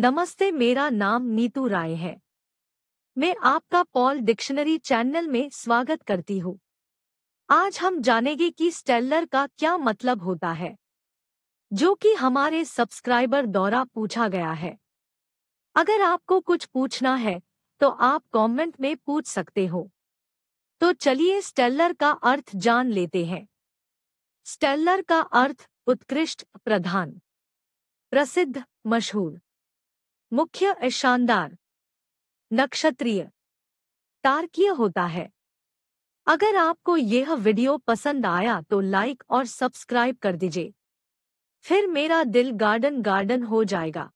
नमस्ते मेरा नाम नीतू राय है मैं आपका पॉल डिक्शनरी चैनल में स्वागत करती हूँ आज हम जानेंगे कि स्टेलर का क्या मतलब होता है जो कि हमारे सब्सक्राइबर द्वारा पूछा गया है अगर आपको कुछ पूछना है तो आप कमेंट में पूछ सकते हो तो चलिए स्टेलर का अर्थ जान लेते हैं स्टेलर का अर्थ उत्कृष्ट प्रधान प्रसिद्ध मशहूर मुख्य शानदार नक्षत्रीय तारकीय होता है अगर आपको यह वीडियो पसंद आया तो लाइक और सब्सक्राइब कर दीजिए फिर मेरा दिल गार्डन गार्डन हो जाएगा